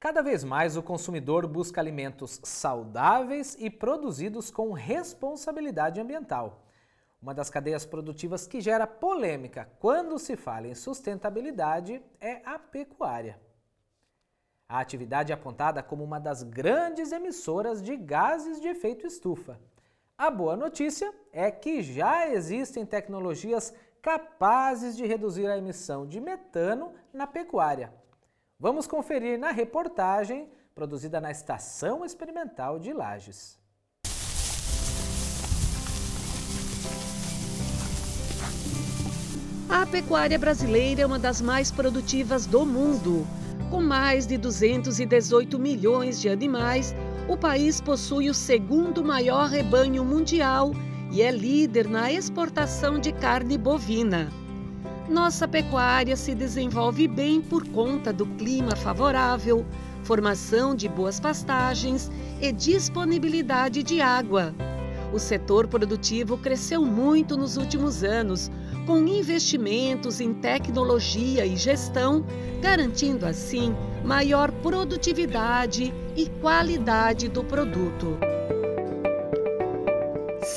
Cada vez mais o consumidor busca alimentos saudáveis e produzidos com responsabilidade ambiental. Uma das cadeias produtivas que gera polêmica quando se fala em sustentabilidade é a pecuária. A atividade é apontada como uma das grandes emissoras de gases de efeito estufa. A boa notícia é que já existem tecnologias capazes de reduzir a emissão de metano na pecuária. Vamos conferir na reportagem produzida na Estação Experimental de Lages. A pecuária brasileira é uma das mais produtivas do mundo. Com mais de 218 milhões de animais, o país possui o segundo maior rebanho mundial e é líder na exportação de carne bovina nossa pecuária se desenvolve bem por conta do clima favorável, formação de boas pastagens e disponibilidade de água. O setor produtivo cresceu muito nos últimos anos, com investimentos em tecnologia e gestão, garantindo assim maior produtividade e qualidade do produto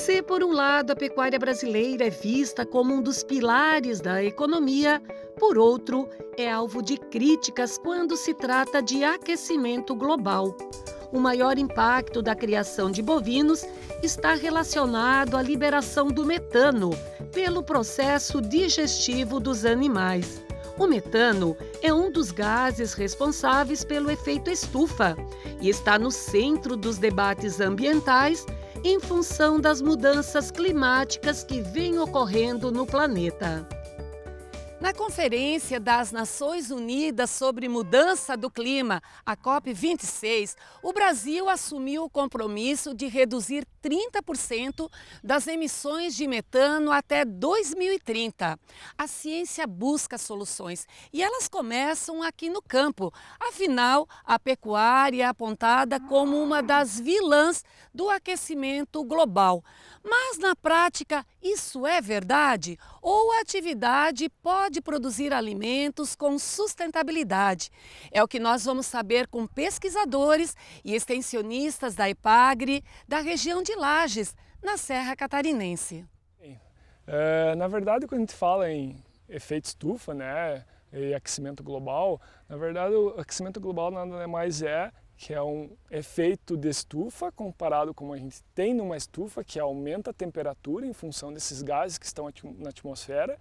se, por um lado, a pecuária brasileira é vista como um dos pilares da economia, por outro, é alvo de críticas quando se trata de aquecimento global. O maior impacto da criação de bovinos está relacionado à liberação do metano pelo processo digestivo dos animais. O metano é um dos gases responsáveis pelo efeito estufa e está no centro dos debates ambientais em função das mudanças climáticas que vêm ocorrendo no planeta. Na Conferência das Nações Unidas sobre Mudança do Clima, a COP26, o Brasil assumiu o compromisso de reduzir 30% das emissões de metano até 2030. A ciência busca soluções e elas começam aqui no campo. Afinal, a pecuária é apontada como uma das vilãs do aquecimento global. Mas na prática, isso é verdade? Ou a atividade pode produzir alimentos com sustentabilidade? É o que nós vamos saber com pesquisadores e extensionistas da EPAGRE da região de de Lages, na Serra Catarinense. É, na verdade, quando a gente fala em efeito estufa né, e aquecimento global, na verdade o aquecimento global nada mais é que é um efeito de estufa comparado com o que a gente tem numa estufa, que aumenta a temperatura em função desses gases que estão na atmosfera,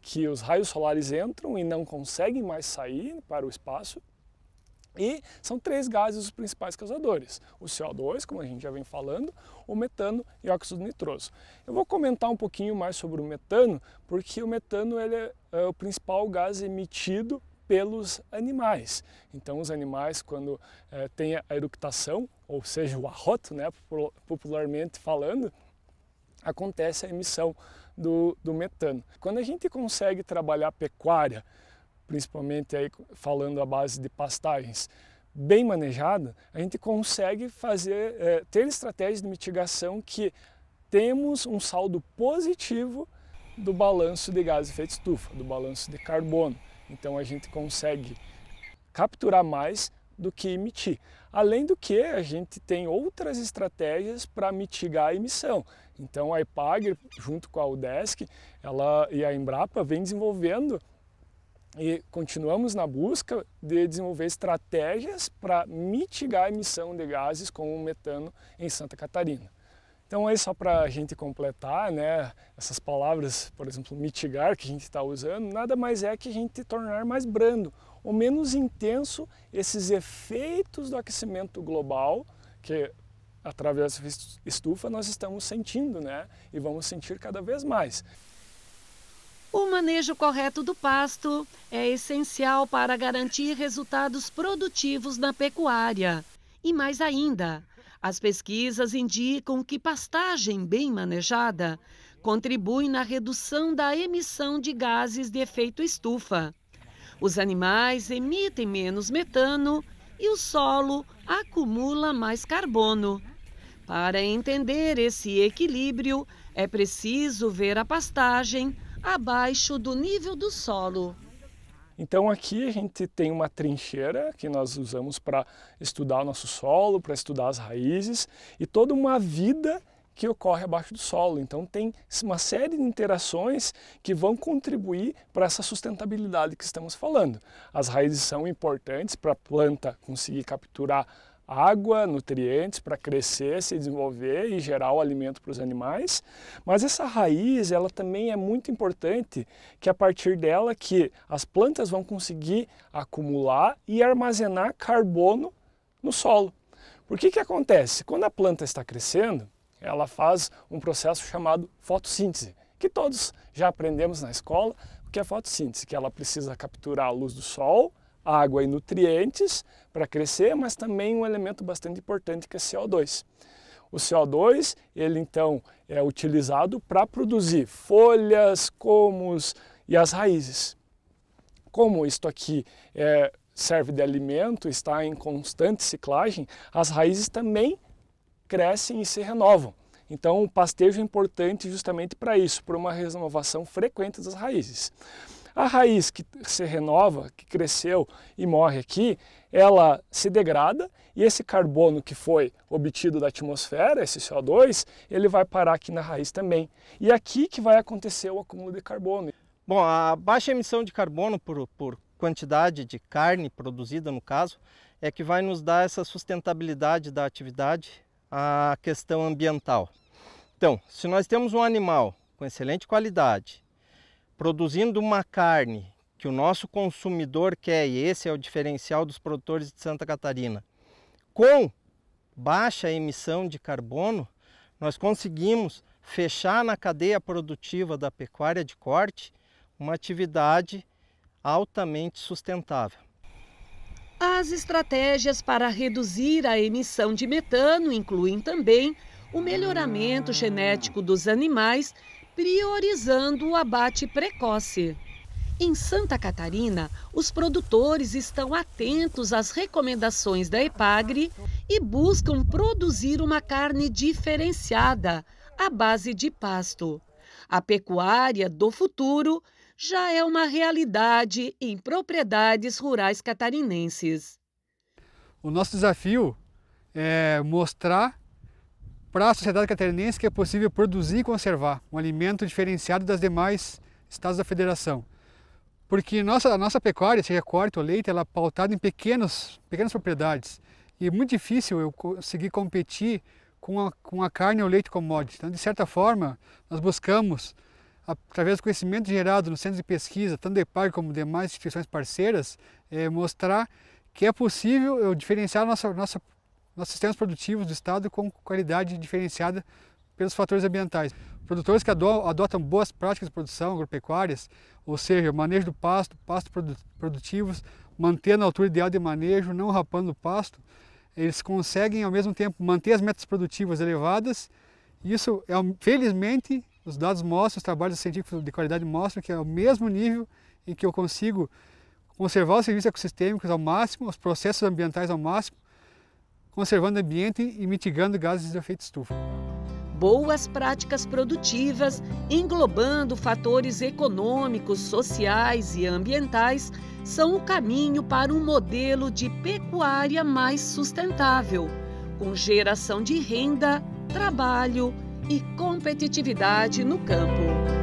que os raios solares entram e não conseguem mais sair para o espaço. E são três gases os principais causadores: o CO2, como a gente já vem falando, o metano e o óxido nitroso. Eu vou comentar um pouquinho mais sobre o metano, porque o metano ele é, é o principal gás emitido pelos animais. Então, os animais, quando é, tem a eructação, ou seja, o arroto, né, popularmente falando, acontece a emissão do, do metano. Quando a gente consegue trabalhar pecuária principalmente aí falando a base de pastagens, bem manejada, a gente consegue fazer, é, ter estratégias de mitigação que temos um saldo positivo do balanço de gás de efeito estufa, do balanço de carbono. Então a gente consegue capturar mais do que emitir. Além do que, a gente tem outras estratégias para mitigar a emissão. Então a EPAGRE, junto com a UDESC ela, e a Embrapa, vem desenvolvendo e continuamos na busca de desenvolver estratégias para mitigar a emissão de gases como o metano em Santa Catarina. Então aí só para a gente completar, né, essas palavras, por exemplo, mitigar que a gente está usando, nada mais é que a gente tornar mais brando ou menos intenso esses efeitos do aquecimento global que através da estufa nós estamos sentindo, né, e vamos sentir cada vez mais. O manejo correto do pasto é essencial para garantir resultados produtivos na pecuária. E mais ainda, as pesquisas indicam que pastagem bem manejada contribui na redução da emissão de gases de efeito estufa. Os animais emitem menos metano e o solo acumula mais carbono. Para entender esse equilíbrio, é preciso ver a pastagem abaixo do nível do solo. Então aqui a gente tem uma trincheira que nós usamos para estudar o nosso solo, para estudar as raízes e toda uma vida que ocorre abaixo do solo. Então tem uma série de interações que vão contribuir para essa sustentabilidade que estamos falando. As raízes são importantes para a planta conseguir capturar água, nutrientes para crescer, se desenvolver e gerar o alimento para os animais. Mas essa raiz, ela também é muito importante, que a partir dela que as plantas vão conseguir acumular e armazenar carbono no solo. Por que que acontece? Quando a planta está crescendo, ela faz um processo chamado fotossíntese, que todos já aprendemos na escola, o que é fotossíntese, que ela precisa capturar a luz do sol, água e nutrientes para crescer, mas também um elemento bastante importante que é CO2. O CO2, ele então é utilizado para produzir folhas, comos e as raízes. Como isto aqui é, serve de alimento, está em constante ciclagem, as raízes também crescem e se renovam. Então, o pastejo é importante justamente para isso, para uma renovação frequente das raízes. A raiz que se renova, que cresceu e morre aqui, ela se degrada e esse carbono que foi obtido da atmosfera, esse CO2, ele vai parar aqui na raiz também. E é aqui que vai acontecer o acúmulo de carbono. Bom, a baixa emissão de carbono por, por quantidade de carne produzida, no caso, é que vai nos dar essa sustentabilidade da atividade, a questão ambiental. Então, se nós temos um animal com excelente qualidade, produzindo uma carne que o nosso consumidor quer, e esse é o diferencial dos produtores de Santa Catarina, com baixa emissão de carbono, nós conseguimos fechar na cadeia produtiva da pecuária de corte uma atividade altamente sustentável. As estratégias para reduzir a emissão de metano incluem também o melhoramento genético dos animais priorizando o abate precoce. Em Santa Catarina, os produtores estão atentos às recomendações da EPAGRE e buscam produzir uma carne diferenciada à base de pasto. A pecuária do futuro já é uma realidade em propriedades rurais catarinenses. O nosso desafio é mostrar para a sociedade catarinense que é possível produzir e conservar um alimento diferenciado das demais estados da federação. Porque nossa, a nossa pecuária, seja corte ou leite, ela é pautada em pequenos, pequenas propriedades. E é muito difícil eu conseguir competir com a, com a carne ou leite commodity. Então, de certa forma, nós buscamos, através do conhecimento gerado nos centros de pesquisa, tanto de par como demais instituições parceiras, é, mostrar que é possível eu diferenciar a nossa, nossa nossos sistemas produtivos do Estado com qualidade diferenciada pelos fatores ambientais. Produtores que adotam boas práticas de produção agropecuárias, ou seja, manejo do pasto, pasto produtivos, mantendo a altura ideal de manejo, não rapando o pasto, eles conseguem ao mesmo tempo manter as metas produtivas elevadas. Isso é, felizmente, os dados mostram, os trabalhos científicos de qualidade mostram que é o mesmo nível em que eu consigo conservar os serviços ecossistêmicos ao máximo, os processos ambientais ao máximo, conservando o ambiente e mitigando gases de efeito estufa. Boas práticas produtivas, englobando fatores econômicos, sociais e ambientais, são o caminho para um modelo de pecuária mais sustentável, com geração de renda, trabalho e competitividade no campo.